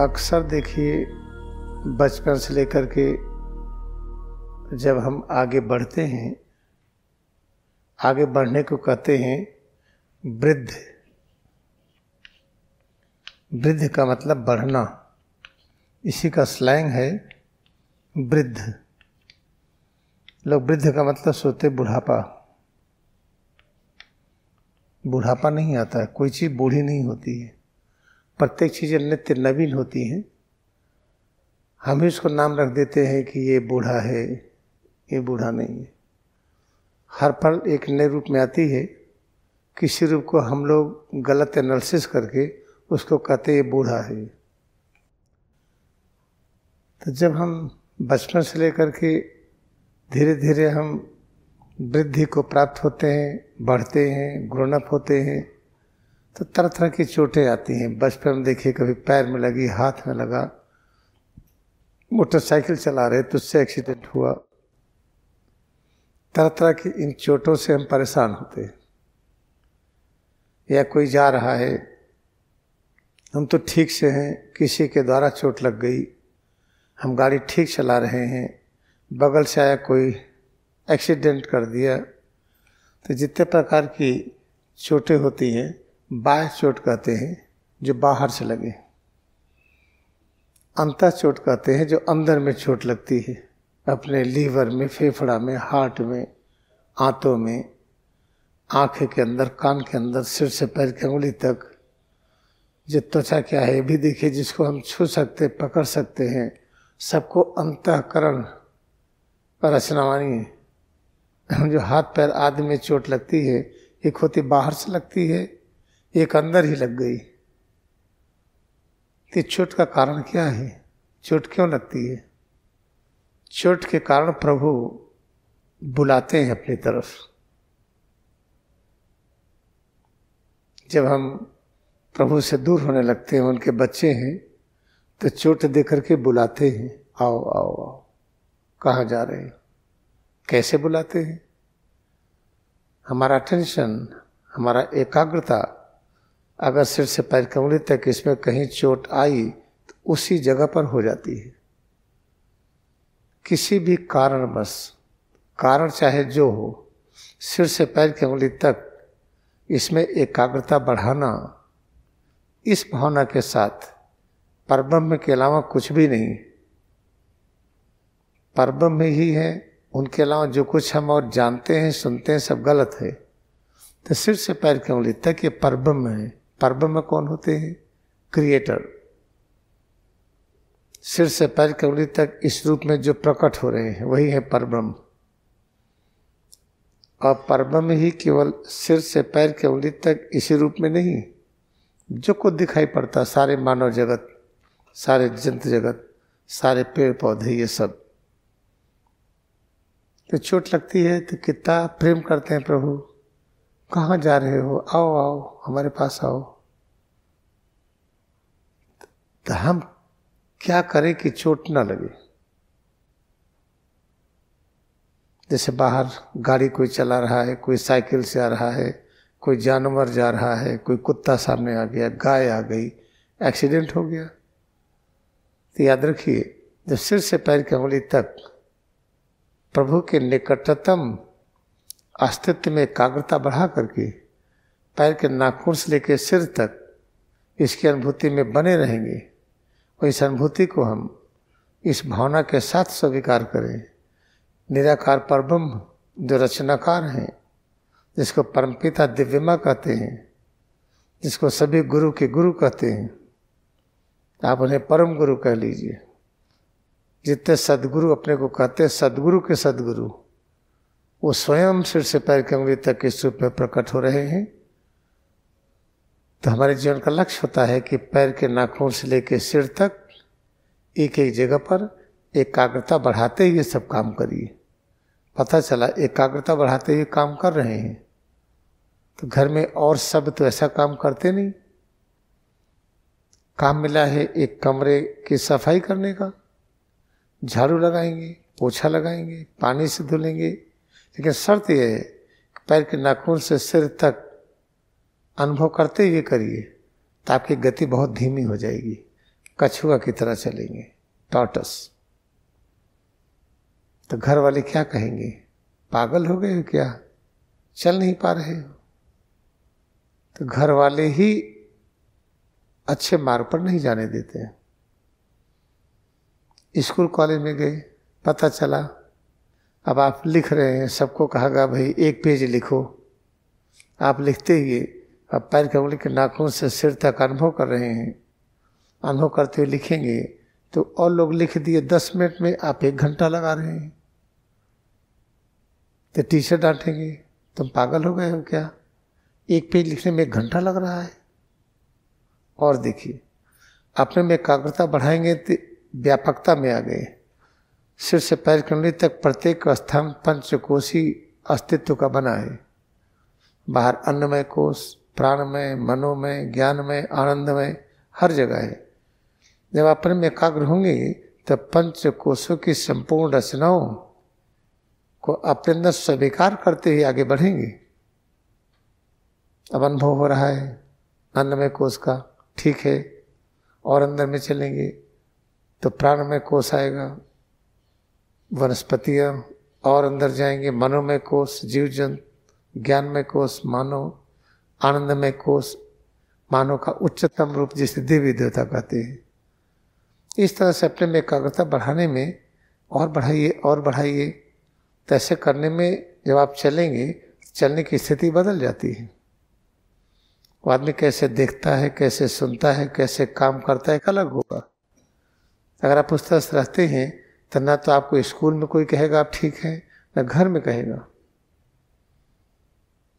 अक्सर देखिए बचपन से लेकर के जब हम आगे बढ़ते हैं आगे बढ़ने को कहते हैं वृद्ध वृद्ध का मतलब बढ़ना इसी का स्लैंग है वृद्ध लोग वृद्ध का मतलब सोते बुढ़ापा बुढ़ापा नहीं आता है कोई चीज़ बूढ़ी नहीं होती है प्रत्येक चीज़ें नित्य नवीन होती हैं हम ही उसको नाम रख देते हैं कि ये बूढ़ा है ये बूढ़ा नहीं है हर पल एक नए रूप में आती है किसी रूप को हम लोग गलत एनालिसिस करके उसको कहते ये बूढ़ा है तो जब हम बचपन से लेकर के धीरे धीरे हम वृद्धि को प्राप्त होते हैं बढ़ते हैं ग्रोनअप होते हैं तो तरह तरह की चोटें आती हैं बचपन में देखिए कभी पैर में लगी हाथ में लगा मोटरसाइकिल चला रहे तो उससे एक्सीडेंट हुआ तरह तरह की इन चोटों से हम परेशान होते हैं या कोई जा रहा है हम तो ठीक से हैं किसी के द्वारा चोट लग गई हम गाड़ी ठीक चला रहे हैं बगल से आया कोई एक्सीडेंट कर दिया तो जितने प्रकार की चोटें होती हैं बाह्य चोट कहते हैं जो बाहर से लगे अंत चोट कहते हैं जो अंदर में चोट लगती है अपने लीवर में फेफड़ा में हार्ट में आंतों में आँखें के अंदर कान के अंदर सिर से पैर की उंगली तक जो त्वचा क्या है भी देखिए जिसको हम छू सकते पकड़ सकते हैं सबको अंतकरण रचनावानी जो हाथ पैर आदि में चोट लगती है एक होती बाहर से लगती है एक अंदर ही लग गई तो चोट का कारण क्या है चोट क्यों लगती है चोट के कारण प्रभु बुलाते हैं अपनी तरफ जब हम प्रभु से दूर होने लगते हैं उनके बच्चे हैं तो चोट दे करके बुलाते हैं आओ आओ आओ कहाँ जा रहे हैं कैसे बुलाते हैं हमारा टेंशन हमारा एकाग्रता अगर सिर से पैर कमरे तक इसमें कहीं चोट आई तो उसी जगह पर हो जाती है किसी भी कारण बस कारण चाहे जो हो सिर से पैर की उंगली तक इसमें एकाग्रता बढ़ाना इस भावना के साथ परब्रह्म के अलावा कुछ भी नहीं परब्रह्म ही है उनके अलावा जो कुछ हम और जानते हैं सुनते हैं सब गलत है तो सिर से पैर की उंगली तक ये परब्रह्म है में कौन होते हैं क्रिएटर सिर से पैर कवली तक इस रूप में जो प्रकट हो रहे हैं वही है परब्रह्म और परब्रह्म ही केवल सिर से पैर कवली तक इसी रूप में नहीं जो कुछ दिखाई पड़ता सारे मानव जगत सारे जंत जगत सारे पेड़ पौधे ये सब तो चोट लगती है तो कितना प्रेम करते हैं प्रभु कहाँ जा रहे हो आओ आओ हमारे पास आओ तो हम क्या करें कि चोट ना लगे जैसे बाहर गाड़ी कोई चला रहा है कोई साइकिल से आ रहा है कोई जानवर जा रहा है कोई कुत्ता सामने आ गया गाय आ गई एक्सीडेंट हो गया तो याद रखिए जब सिर से पैर की उंगली तक प्रभु के निकटतम अस्तित्व में एकाग्रता बढ़ा करके पैर के नाखून से लेकर सिर तक इसकी अनुभूति में बने रहेंगे और इस अनुभूति को हम इस भावना के साथ स्वीकार करें निराकार परब्रह्म जो रचनाकार हैं जिसको परमपिता दिव्यमा कहते हैं जिसको सभी गुरु के गुरु कहते हैं आप उन्हें परम गुरु कह लीजिए जितने सदगुरु अपने को कहते हैं सदगुरु के सदगुरु वो स्वयं सिर से पैर की उंगली तक इस रूप में प्रकट हो रहे हैं तो हमारे जीवन का लक्ष्य होता है कि पैर के नाखून से लेकर सिर तक एक एक जगह पर एकाग्रता बढ़ाते हुए सब काम करिए पता चला एकाग्रता बढ़ाते हुए काम कर रहे हैं तो घर में और सब तो ऐसा काम करते नहीं काम मिला है एक कमरे की सफाई करने का झाड़ू लगाएंगे पोछा लगाएंगे पानी से धुलेंगे लेकिन शर्त यह है पैर के नाखून से सिर तक अनुभव करते हुए करिए तो आपकी गति बहुत धीमी हो जाएगी कछुआ की तरह चलेंगे टॉटस तो घर वाले क्या कहेंगे पागल हो गए हो क्या चल नहीं पा रहे हो तो घर वाले ही अच्छे मार्ग पर नहीं जाने देते हैं स्कूल कॉलेज में गए पता चला अब आप लिख रहे हैं सबको कहा गया भाई एक पेज लिखो आप लिखते ही अब पैर के उंगली के नाखून से सिर तक अनुभव कर रहे हैं अनुभव करते हुए लिखेंगे तो और लोग लिख दिए दस मिनट में आप एक घंटा लगा रहे हैं तो टीचर डांटेंगे तुम पागल हो गए हो क्या एक पेज लिखने में एक घंटा लग रहा है और देखिए अपने में एकाग्रता बढ़ाएंगे तो व्यापकता में आ गए सिर से पैर कुंडली तक प्रत्येक स्तंभ पंचकोशी अस्तित्व का बना है बाहर अन्नमय कोष प्राणमय मनोमय ज्ञानमय आनंदमय हर जगह है जब अपने में एकाग्र होंगे तब पंच कोशों की संपूर्ण रचनाओं को अपने अंदर स्वीकार करते हुए आगे बढ़ेंगे अब अनुभव हो रहा है अन्नमय कोष का ठीक है और अंदर में चलेंगे तो प्राणमय कोष आएगा वनस्पतियाँ और अंदर जाएंगे मनो में कोष जीव जंतु में कोष मानव में कोष मानव का उच्चतम रूप जिसे देवी देवता कहते हैं इस तरह से अपने में एकाग्रता बढ़ाने में और बढ़ाइए और बढ़ाइए तो ऐसे करने में जब आप चलेंगे चलने की स्थिति बदल जाती है वो आदमी कैसे देखता है कैसे सुनता है कैसे काम करता है एक अलग होगा अगर आप उस तरह से रहते हैं तो ना तो आपको स्कूल में कोई कहेगा आप ठीक है ना घर में कहेगा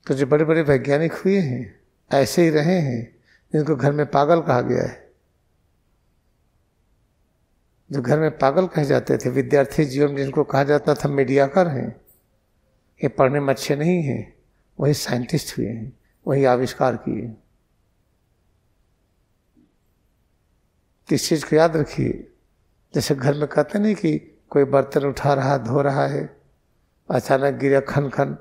तो जो बड़े बड़े वैज्ञानिक हुए हैं ऐसे ही रहे हैं जिनको घर में पागल कहा गया है जो घर में पागल कहे जाते थे विद्यार्थी जीवन में जिनको कहा जाता था मीडियाकर हैं ये पढ़ने में अच्छे नहीं हैं वही साइंटिस्ट हुए हैं वही आविष्कार किए किस चीज़ को याद रखिए जैसे घर में कहते नहीं कि कोई बर्तन उठा रहा धो रहा है अचानक गिरा खन खन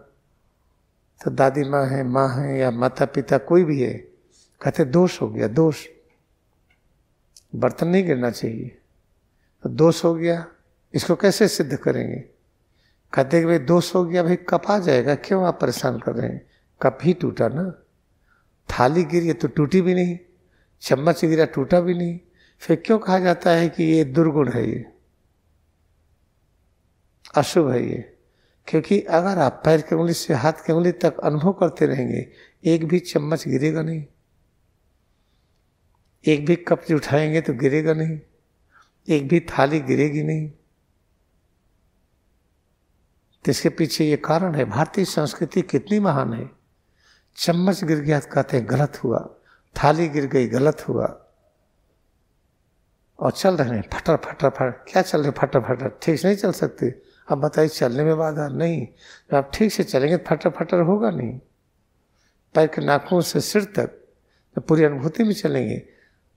तो दादी माँ है माँ है या माता पिता कोई भी है कहते दोष हो गया दोष बर्तन नहीं गिरना चाहिए तो दोष हो गया इसको कैसे सिद्ध करेंगे कहते कि भाई दोष हो गया भाई कप आ जाएगा क्यों आप परेशान कर रहे हैं कप ही टूटा ना थाली गिरी तो टूटी भी नहीं चम्मच गिरा टूटा भी नहीं फिर क्यों कहा जाता है कि ये दुर्गुण है ये अशुभ है ये क्योंकि अगर आप पैर की उंगली से हाथ की उंगली तक अनुभव करते रहेंगे एक भी चम्मच गिरेगा नहीं एक भी कप जो उठाएंगे तो गिरेगा नहीं एक भी थाली गिरेगी नहीं तो इसके पीछे ये कारण है भारतीय संस्कृति कितनी महान है चम्मच गिर गया तो कहते हैं गलत हुआ थाली गिर गई गलत हुआ और चल रहे हैं फटर फटर फट क्या चल रहे फटर फटर ठीक से नहीं चल सकते अब बताइए चलने में बाधा नहीं जब आप ठीक से चलेंगे तो फटर फटर होगा नहीं पैर के नाखून से सिर तक तो पूरी अनुभूति में चलेंगे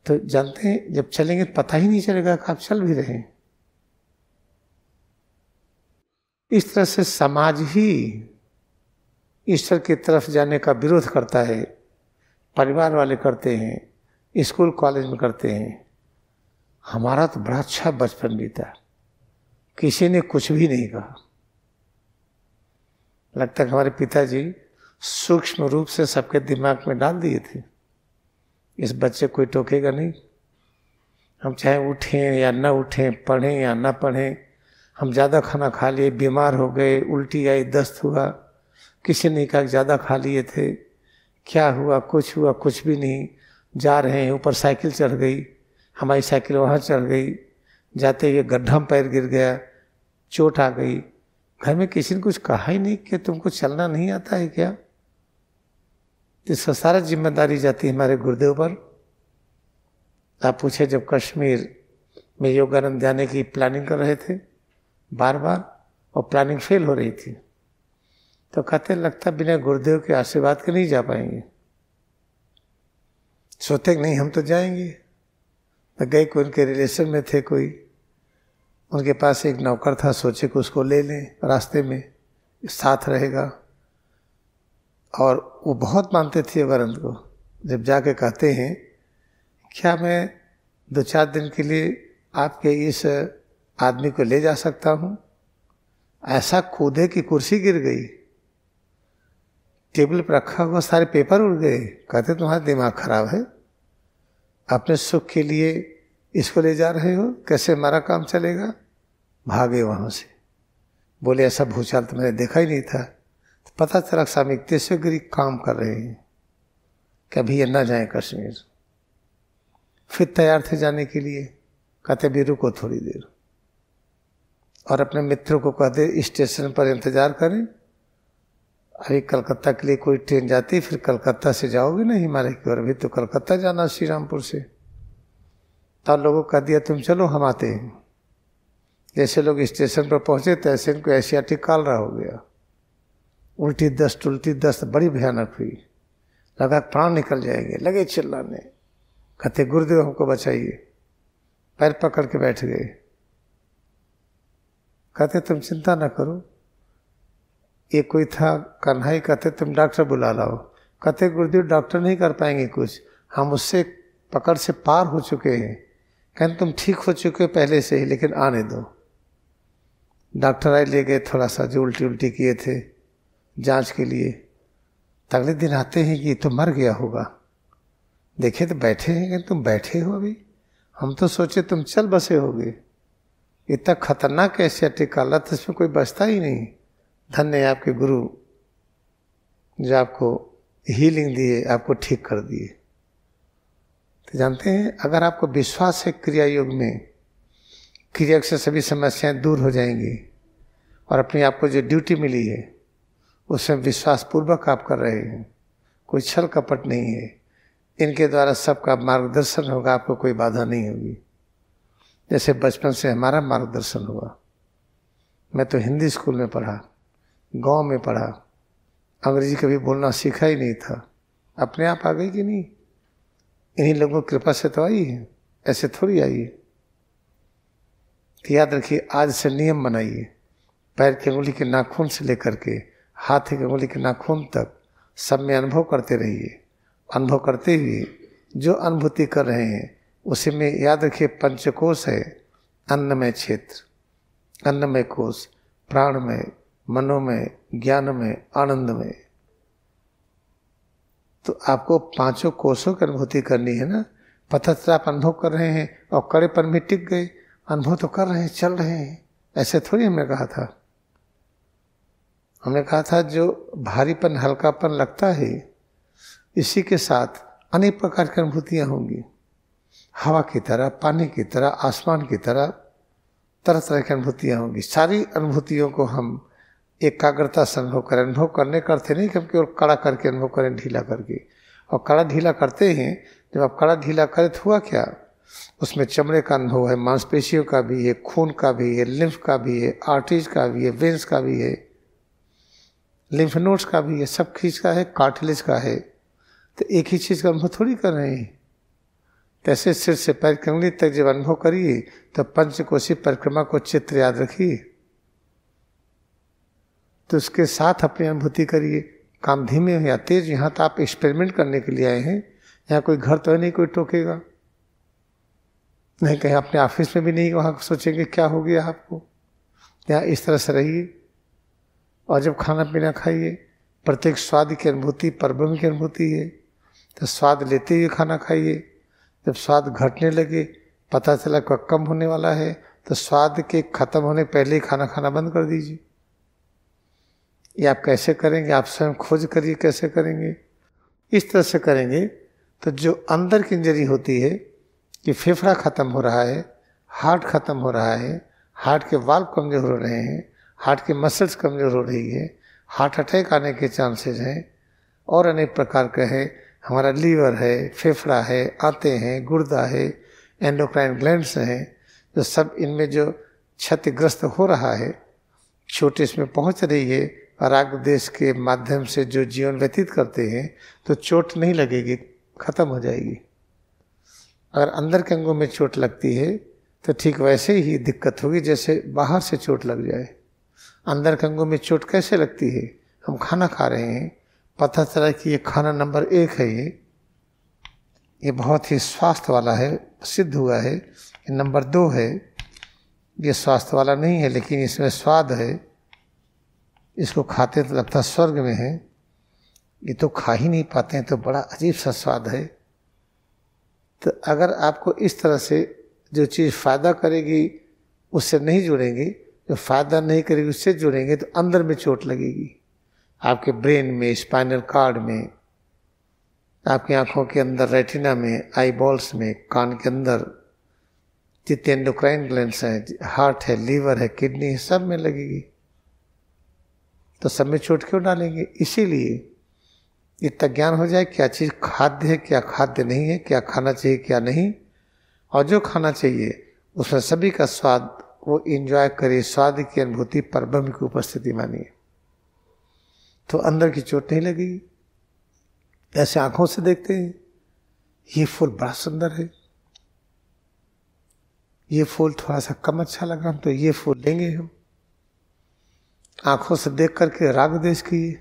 तो जानते हैं जब चलेंगे तो पता ही नहीं चलेगा कि आप चल भी रहे हैं इस तरह से समाज ही ईश्वर की तरफ जाने का विरोध करता है परिवार वाले करते हैं स्कूल कॉलेज में करते हैं हमारा तो बड़ा अच्छा बचपन बीता किसी ने कुछ भी नहीं कहा लगता है हमारे पिताजी सूक्ष्म रूप से सबके दिमाग में डाल दिए थे इस बच्चे कोई टोकेगा नहीं हम चाहे उठें या न उठें पढ़ें या न पढ़ें हम ज़्यादा खाना खा लिए बीमार हो गए उल्टी आई दस्त हुआ किसी ने कहा ज़्यादा खा लिए थे क्या हुआ कुछ हुआ कुछ भी नहीं जा रहे हैं ऊपर साइकिल चढ़ गई हमारी साइकिल वहाँ चल गई जाते हुए गड्ढा में पैर गिर गया चोट आ गई घर में किसी ने कुछ कहा ही नहीं कि तुमको चलना नहीं आता है क्या तो इस सारा जिम्मेदारी जाती है हमारे गुरुदेव पर आप पूछे जब कश्मीर में योगानंद जाने की प्लानिंग कर रहे थे बार बार और प्लानिंग फेल हो रही थी तो कहते लगता बिना गुरुदेव के आशीर्वाद के नहीं जा पाएंगे सोते नहीं हम तो जाएंगे गए उनके रिलेशन में थे कोई उनके पास एक नौकर था सोचे कि उसको ले लें रास्ते में साथ रहेगा और वो बहुत मानते थे वरंद को जब जाके कहते हैं क्या मैं दो चार दिन के लिए आपके इस आदमी को ले जा सकता हूँ ऐसा कूदे कि कुर्सी गिर गई टेबल पर रखा हुआ सारे पेपर उड़ गए कहते तुम्हारा दिमाग खराब है अपने सुख के लिए इसको ले जा रहे हो कैसे हमारा काम चलेगा भागे वहाँ से बोले ऐसा भूचाल तो मैंने देखा ही नहीं था तो पता चला स्वामी तेस्व गिरी काम कर रहे हैं कि अभी ये ना जाए कश्मीर फिर तैयार थे जाने के लिए कहते भी रुको थोड़ी देर और अपने मित्रों को कहते स्टेशन पर इंतजार करें अभी कलकत्ता के लिए कोई ट्रेन जाती फिर कलकत्ता से जाओगे ना हिमालय की ओर अभी तो कलकत्ता जाना श्री रामपुर से तब तो लोगों का दिया तुम चलो हम आते हैं जैसे लोग स्टेशन पर पहुंचे तैसे इनको एशियाटिक रहा हो गया उल्टी दस्त उल्टी दस्त बड़ी भयानक हुई लगा प्राण निकल जाएंगे लगे चिल्लाने कहते गुरुदेव हमको बचाइए पैर पकड़ के बैठ गए कहते तुम चिंता ना करो ये कोई था ही कहते तुम डॉक्टर बुला लाओ कहते गुरुदेव डॉक्टर नहीं कर पाएंगे कुछ हम उससे पकड़ से पार हो चुके हैं कहते तुम ठीक हो चुके हो पहले से ही लेकिन आने दो डॉक्टर आए ले गए थोड़ा सा जो उल्टी उल्टी किए थे जांच के लिए अगले दिन आते हैं कि तो मर गया होगा देखे तो बैठे हैं कहीं तुम बैठे हो अभी हम तो सोचे तुम चल बसे होगे इतना खतरनाक ऐसे अटैक तो इसमें कोई बचता ही नहीं धन्य है आपके गुरु जो आपको हीलिंग दिए आपको ठीक कर दिए तो जानते हैं अगर आपको विश्वास है क्रिया योग में क्रिया से सभी समस्याएं दूर हो जाएंगी और अपनी आपको जो ड्यूटी मिली है उसमें विश्वासपूर्वक आप कर रहे हैं कोई छल कपट नहीं है इनके द्वारा सबका मार्गदर्शन होगा आपको कोई बाधा नहीं होगी जैसे बचपन से हमारा मार्गदर्शन हुआ मैं तो हिंदी स्कूल में पढ़ा गांव में पढ़ा अंग्रेजी कभी बोलना सीखा ही नहीं था अपने आप आ गई कि नहीं इन्हीं लोगों की कृपा से तो आई है ऐसे थोड़ी आई है याद रखिए आज से नियम बनाइए पैर की उंगली के नाखून से लेकर के हाथ की उंगली के नाखून तक सब में अनुभव करते रहिए अनुभव करते हुए जो अनुभूति कर रहे हैं उसी में याद रखिए पंचकोश है अन्नमय क्षेत्र अन्नमय कोश प्राणमय मनो में ज्ञान में आनंद में तो आपको पांचों कोषों की अनुभूति करनी है ना पत्थर आप अनुभव कर रहे हैं और कड़ेपन भी टिक गए अनुभव तो कर रहे हैं चल रहे हैं ऐसे थोड़ी हमने कहा था हमने कहा था जो भारीपन हल्कापन लगता है इसी के साथ अनेक प्रकार की अनुभूतियाँ होंगी हवा की तरह पानी की तरह आसमान की तरह तरह तरह की अनुभूतियाँ होंगी सारी अनुभूतियों को हम एकाग्रता से अनुभव करें अनुभव करने करते नहीं कभी और केवल कड़ा करके अनुभव करें ढीला करके और कड़ा ढीला करते हैं जब आप कड़ा ढीला करें तो हुआ क्या उसमें चमड़े का अनुभव है मांसपेशियों का भी है खून का भी है लिम्फ का भी है आर्टिज का भी है वेंस का भी है लिम्फ नोट्स का भी है सब चीज का है कार्टिलेज का है तो एक ही चीज़ का अनुभव थोड़ी कर रहे हैं तैसे तो सिर से पैर कंगली तक जब अनुभव करिए तो पंचकोशी परिक्रमा को चित्र याद रखिए तो उसके साथ अपनी अनुभूति करिए काम धीमे हो या तेज यहाँ तो आप एक्सपेरिमेंट करने के लिए आए हैं यहाँ कोई घर तो है नहीं कोई टोकेगा नहीं कहीं अपने ऑफिस में भी नहीं वहाँ सोचेंगे क्या हो गया आपको यहाँ इस तरह से रहिए और जब खाना पीना खाइए प्रत्येक स्वाद की अनुभूति परब्रह्म की अनुभूति है तो स्वाद लेते हुए खाना खाइए जब स्वाद घटने लगे पता चला कम होने वाला है तो स्वाद के ख़त्म होने पहले ही खाना खाना बंद कर दीजिए ये आप कैसे करेंगे आप स्वयं खोज करिए कैसे करेंगे इस तरह से करेंगे तो जो अंदर की इंजरी होती है कि फेफड़ा ख़त्म हो रहा है हार्ट ख़त्म हो रहा है हार्ट के वाल्व कमज़ोर हो रहे हैं हार्ट के मसल्स कमज़ोर हो रही है हार्ट अटैक आने के चांसेस हैं और अनेक प्रकार के हैं हमारा लीवर है फेफड़ा है आते हैं गुर्दा है एंडोक्राइन ग्लैंड्स हैं जो सब इनमें जो क्षतिग्रस्त हो रहा है छोटे इसमें पहुंच रही है राग देश के माध्यम से जो जीवन व्यतीत करते हैं तो चोट नहीं लगेगी खत्म हो जाएगी अगर अंदर के अंगों में चोट लगती है तो ठीक वैसे ही दिक्कत होगी जैसे बाहर से चोट लग जाए अंदर के अंगों में चोट कैसे लगती है हम खाना खा रहे हैं पता चला कि ये खाना नंबर एक है ये ये बहुत ही स्वास्थ्य वाला है सिद्ध हुआ है नंबर दो है ये स्वास्थ्य वाला नहीं है लेकिन इसमें स्वाद है इसको खाते तो लगता स्वर्ग में है ये तो खा ही नहीं पाते हैं तो बड़ा अजीब सा स्वाद है तो अगर आपको इस तरह से जो चीज़ फ़ायदा करेगी उससे नहीं जुड़ेंगे जो फ़ायदा नहीं करेगी उससे जुड़ेंगे तो अंदर में चोट लगेगी आपके ब्रेन में स्पाइनल कार्ड में आपकी आँखों के अंदर रेटिना में आई बॉल्स में कान के अंदर जितने एंडोक्राइन ग्लैंड हैं हार्ट है लीवर है किडनी है सब में लगेगी तो सब में चोट क्यों डालेंगे इसीलिए इतना ज्ञान हो जाए क्या चीज़ खाद्य है क्या खाद्य नहीं है क्या खाना चाहिए क्या नहीं और जो खाना चाहिए उसमें सभी का स्वाद वो एंजॉय करे स्वाद की अनुभूति पर ब्रह्म की उपस्थिति मानिए तो अंदर की चोट नहीं लगेगी ऐसे आंखों से देखते हैं ये फूल बड़ा सुंदर है ये फूल थोड़ा सा कम अच्छा लग रहा हम तो ये फूल लेंगे हम आंखों से देख करके राग देश किए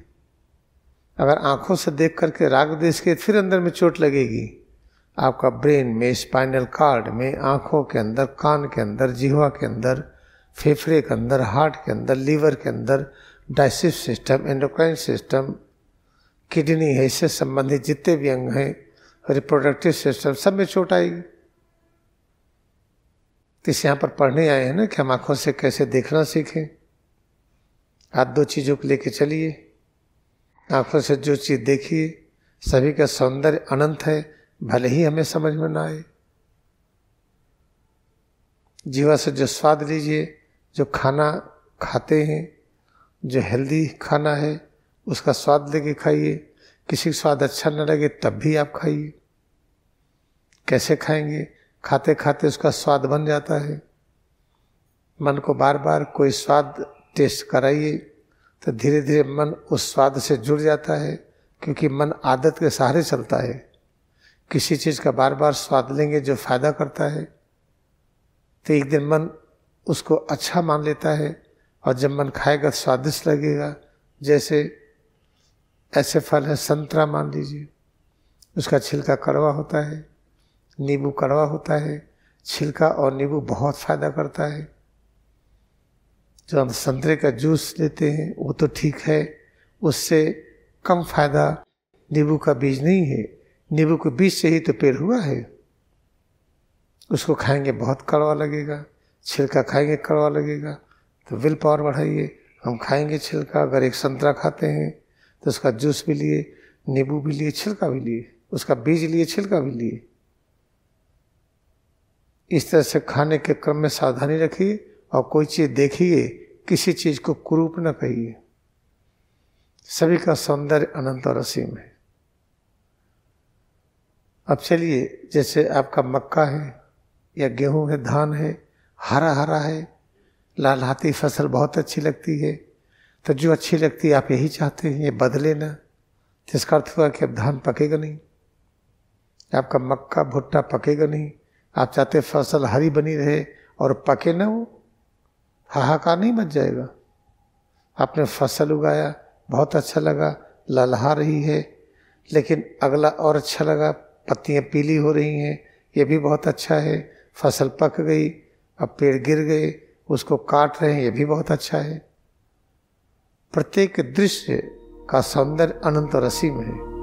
अगर आंखों से देख करके राग देश किए फिर अंदर में चोट लगेगी आपका ब्रेन में स्पाइनल कार्ड में आंखों के अंदर कान के अंदर जिहवा के अंदर फेफड़े के अंदर हार्ट के अंदर लीवर के अंदर digestive system endocrine system kidney है इससे संबंधित जितने भी अंग हैं रिप्रोडक्टिव सिस्टम सब में चोट आएगी तो इस यहाँ पर पढ़ने आए हैं ना कि हम आंखों से कैसे देखना सीखें आप दो चीज़ों को लेके चलिए आंखों से जो चीज़ देखिए सभी का सौंदर्य अनंत है भले ही हमें समझ में ना आए जीवा से जो स्वाद लीजिए जो खाना खाते हैं जो हेल्दी खाना है उसका स्वाद लेके खाइए किसी का स्वाद अच्छा ना लगे तब भी आप खाइए कैसे खाएंगे खाते खाते उसका स्वाद बन जाता है मन को बार बार कोई स्वाद टेस्ट कराइए तो धीरे धीरे मन उस स्वाद से जुड़ जाता है क्योंकि मन आदत के सहारे चलता है किसी चीज़ का बार बार स्वाद लेंगे जो फायदा करता है तो एक दिन मन उसको अच्छा मान लेता है और जब मन खाएगा तो स्वादिष्ट लगेगा जैसे ऐसे फल है संतरा मान लीजिए उसका छिलका कड़वा होता है नींबू कड़वा होता है छिलका और नींबू बहुत फ़ायदा करता है जो हम संतरे का जूस लेते हैं वो तो ठीक है उससे कम फायदा नींबू का बीज नहीं है नींबू के बीज से ही तो पेड़ हुआ है उसको खाएंगे बहुत कड़वा लगेगा छिलका खाएंगे कड़वा लगेगा तो विल पावर बढ़ाइए हम खाएंगे छिलका अगर एक संतरा खाते हैं तो उसका जूस भी लिए नींबू भी लिए छिलका भी लिए उसका बीज लिए छिलका भी लिए इस तरह से खाने के क्रम में सावधानी रखिए और कोई चीज़ देखिए किसी चीज को कुरूप न कहिए सभी का सौंदर्य अनंत और असीम है अब चलिए जैसे आपका मक्का है या गेहूं है धान है हरा हरा है लाल हाथी फसल बहुत अच्छी लगती है तो जो अच्छी लगती है आप यही चाहते हैं ये बदले ना जिसका अर्थ हुआ कि अब धान पकेगा नहीं आपका मक्का भुट्टा पकेगा नहीं आप चाहते फसल हरी बनी रहे और पके ना वो हाहाकार नहीं मच जाएगा आपने फसल उगाया बहुत अच्छा लगा ललहा रही है लेकिन अगला और अच्छा लगा पत्तियां पीली हो रही हैं ये भी बहुत अच्छा है फसल पक गई अब पेड़ गिर गए उसको काट रहे हैं ये भी बहुत अच्छा है प्रत्येक दृश्य का सौंदर्य अनंत रसी में है